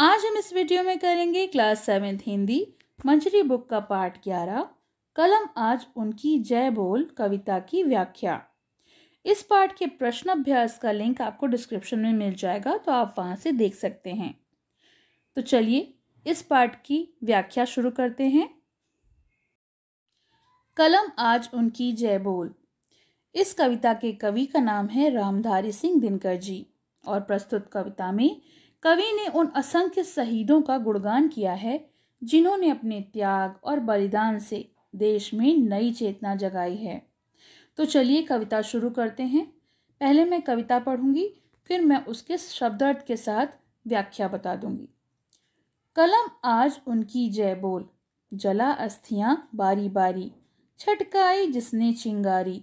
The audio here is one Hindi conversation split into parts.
आज हम इस वीडियो में करेंगे class seventh Hindi Manjari book का पार्ट ग्यारह कलम आज उनकी जय बोल कविता की व्याख्या इस पाठ के प्रश्न अभ्यास का लिंक आपको डिस्क्रिप्शन में मिल जाएगा तो आप वहां से देख सकते हैं तो चलिए इस पाठ की व्याख्या शुरू करते हैं कलम आज उनकी जय बोल इस कविता के कवि का नाम है रामधारी सिंह दिनकर जी और प्रस्तुत कविता में कवि ने उन असंख्य शहीदों का गुणगान किया है जिन्होंने अपने त्याग और बलिदान से देश में नई चेतना जगाई है तो चलिए कविता शुरू करते हैं पहले मैं कविता पढ़ूंगी फिर मैं उसके शब्दार्थ के साथ व्याख्या बता दूंगी कलम आज उनकी जय बोल जला अस्थियां बारी बारी छटकाई जिसने चिंगारी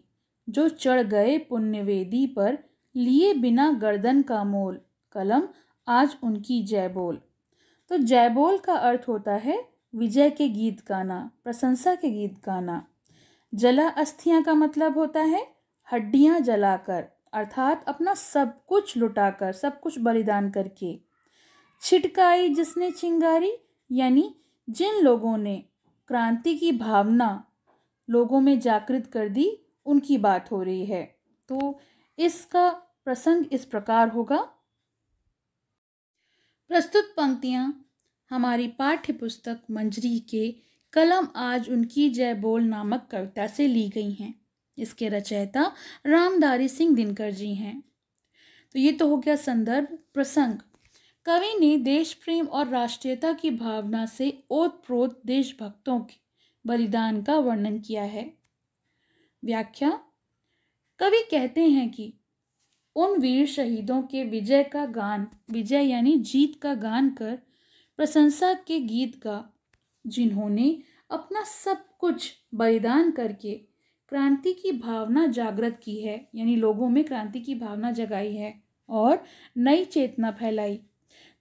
जो चढ़ गए पुण्यवेदी पर लिए बिना गर्दन का मोल कलम आज उनकी जय बोल तो जय बोल का अर्थ होता है विजय के गीत गाना प्रशंसा के गीत गाना जला अस्थियाँ का मतलब होता है हड्डियाँ जलाकर अर्थात अपना सब कुछ लुटाकर सब कुछ बलिदान करके छिटकाई जिसने चिंगारी यानी जिन लोगों ने क्रांति की भावना लोगों में जागृत कर दी उनकी बात हो रही है तो इसका प्रसंग इस प्रकार होगा प्रस्तुत पंक्तियाँ हमारी पाठ्य पुस्तक मंजरी के कलम आज उनकी जय बोल नामक कविता से ली गई हैं इसके रचयिता रामधारी सिंह दिनकर जी हैं तो ये तो हो गया संदर्भ प्रसंग कवि ने देश प्रेम और राष्ट्रीयता की भावना से ओत प्रोत देशभक्तों के बलिदान का वर्णन किया है व्याख्या कवि कहते हैं कि उन वीर शहीदों के विजय का गान विजय यानी जीत का गान कर प्रशंसा के गीत गा जिन्होंने अपना सब कुछ बलिदान करके क्रांति की भावना जागृत की है यानी लोगों में क्रांति की भावना जगाई है और नई चेतना फैलाई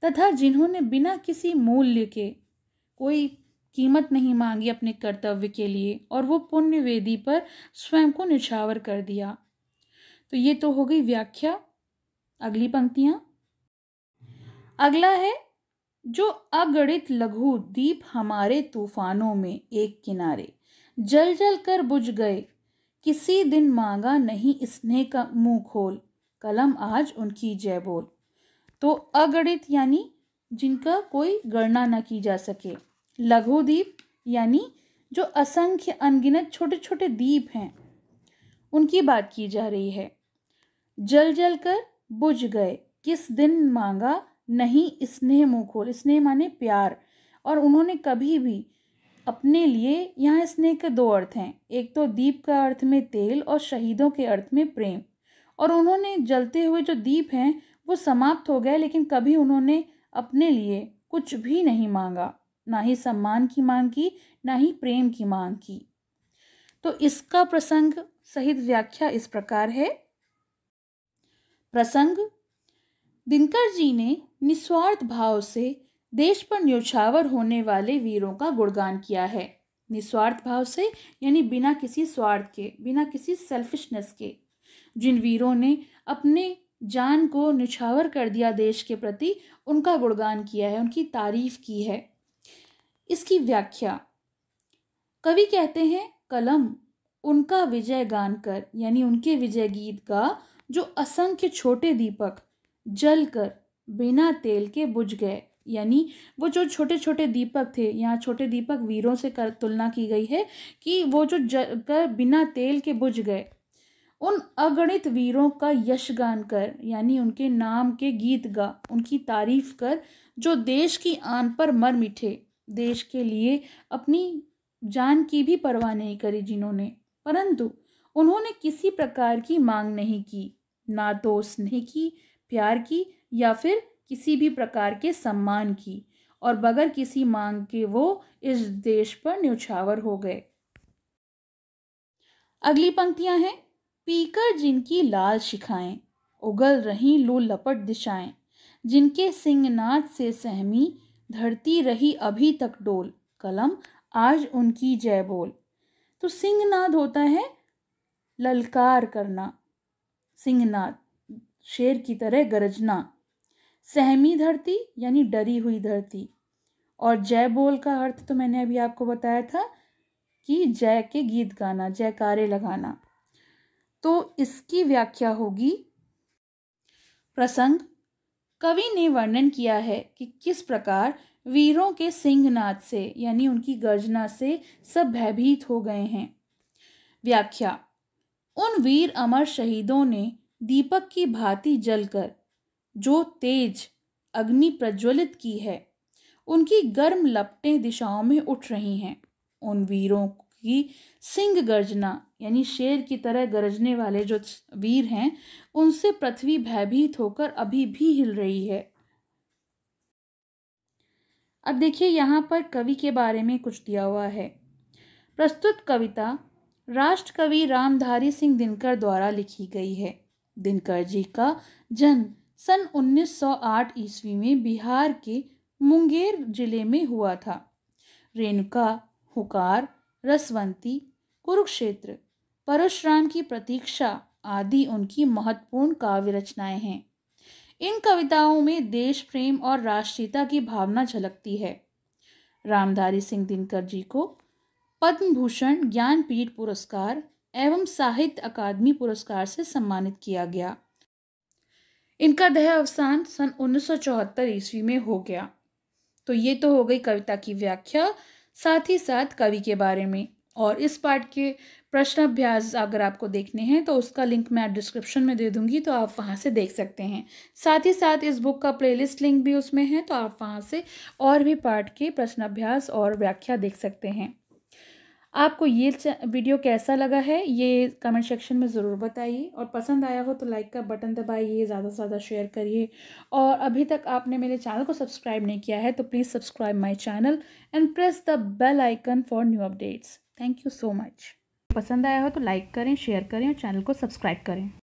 तथा जिन्होंने बिना किसी मूल्य के कोई कीमत नहीं मांगी अपने कर्तव्य के लिए और वो पुण्य वेदी पर स्वयं को निछावर कर दिया तो ये तो हो गई व्याख्या अगली पंक्तियां अगला है जो अगणित लघु दीप हमारे तूफानों में एक किनारे जल जल कर बुझ गए किसी दिन मांगा नहीं स्नेह का मुंह खोल कलम आज उनकी जय बोल तो अगणित यानी जिनका कोई गणना ना की जा सके लघु दीप यानी जो असंख्य अनगिनत छोटे छोटे दीप हैं उनकी बात की जा रही है जल जल कर बुझ गए किस दिन मांगा नहीं स्नेह मुँह खोल स्नेह माने प्यार और उन्होंने कभी भी अपने लिए यहाँ स्नेह के दो अर्थ हैं एक तो दीप का अर्थ में तेल और शहीदों के अर्थ में प्रेम और उन्होंने जलते हुए जो दीप हैं वो समाप्त हो गए लेकिन कभी उन्होंने अपने लिए कुछ भी नहीं मांगा ना ही सम्मान की मांग की ना ही प्रेम की मांग की तो इसका प्रसंग सहित व्याख्या इस प्रकार है प्रसंग दिनकर जी ने निस्वार्थ भाव से देश पर न्योछावर होने वाले वीरों का गुणगान किया है निस्वार्थ भाव से यानी बिना किसी स्वार्थ के बिना किसी सेल्फिशनेस के जिन वीरों ने अपने जान को निछावर कर दिया देश के प्रति उनका गुणगान किया है उनकी तारीफ की है इसकी व्याख्या कवि कहते हैं कलम उनका विजय गान कर यानी उनके विजय गीत का जो असंख्य छोटे दीपक जल कर बिना तेल के बुझ गए यानी वो जो छोटे छोटे दीपक थे यहाँ छोटे दीपक वीरों से कर तुलना की गई है कि वो जो जल कर बिना तेल के बुझ गए उन अगणित वीरों का यश गान कर यानी उनके नाम के गीत गा उनकी तारीफ कर जो देश की आन पर मर मिठे देश के लिए अपनी जान की भी परवाह नहीं करी जिन्होंने परंतु उन्होंने किसी प्रकार की मांग नहीं की ना तो स्नेह की प्यार की या फिर किसी भी प्रकार के सम्मान की और बगैर किसी मांग के वो इस देश पर न्यौछावर हो गए अगली पंक्तियां हैं पीकर जिनकी लाल शिखाएं उगल रही लो लपट दिशाएं जिनके सिंहनाद से सहमी धरती रही अभी तक डोल कलम आज उनकी जय बोल तो सिंहनाद होता है ललकार करना सिंहनाद शेर की तरह गरजना सहमी धरती यानी डरी हुई धरती और जय बोल का अर्थ तो मैंने अभी आपको बताया था कि जय के गीत गाना जयकारे लगाना तो इसकी व्याख्या होगी प्रसंग कवि ने वर्णन किया है कि किस प्रकार वीरों के सिंहनाद से यानी उनकी गर्जना से सब भयभीत हो गए हैं व्याख्या उन वीर अमर शहीदों ने दीपक की भांति जलकर जो तेज अग्नि प्रज्वलित की है उनकी गर्म लपटें दिशाओं में उठ रही हैं उन वीरों की सिंह गर्जना यानी शेर की तरह गरजने वाले जो वीर हैं उनसे पृथ्वी भयभीत होकर अभी भी हिल रही है अब देखिए यहाँ पर कवि के बारे में कुछ दिया हुआ है प्रस्तुत कविता राष्ट्र कवि रामधारी सिंह दिनकर द्वारा लिखी गई है दिनकर जी का जन्म सन 1908 ईस्वी में बिहार के मुंगेर जिले में हुआ था रेणुका हुकार रसवंती कुरुक्षेत्र परशुराम की प्रतीक्षा आदि उनकी महत्वपूर्ण काव्य रचनाएं हैं इन कविताओं में देश प्रेम और राष्ट्रीयता की भावना झलकती है रामधारी सिंह दिनकर जी को पद्म भूषण ज्ञानपीठ पुरस्कार एवं साहित्य अकादमी पुरस्कार से सम्मानित किया गया इनका देह अवसान सन उन्नीस ईस्वी में हो गया तो ये तो हो गई कविता की व्याख्या साथ ही साथ कवि के बारे में और इस पार्ट के प्रश्न अभ्यास अगर आपको देखने हैं तो उसका लिंक मैं डिस्क्रिप्शन में दे दूंगी तो आप वहाँ से देख सकते हैं साथ ही साथ इस बुक का प्लेलिस्ट लिंक भी उसमें है तो आप वहाँ से और भी पार्ट के प्रश्न अभ्यास और व्याख्या देख सकते हैं आपको ये वीडियो कैसा लगा है ये कमेंट सेक्शन में ज़रूर बताइए और पसंद आया हो तो लाइक का बटन दबाइए ज़्यादा से ज़्यादा शेयर करिए और अभी तक आपने मेरे चैनल को सब्सक्राइब नहीं किया है तो please subscribe my channel and press the bell icon for new updates thank you so much पसंद आया हो तो लाइक करें शेयर करें और चैनल को सब्सक्राइब करें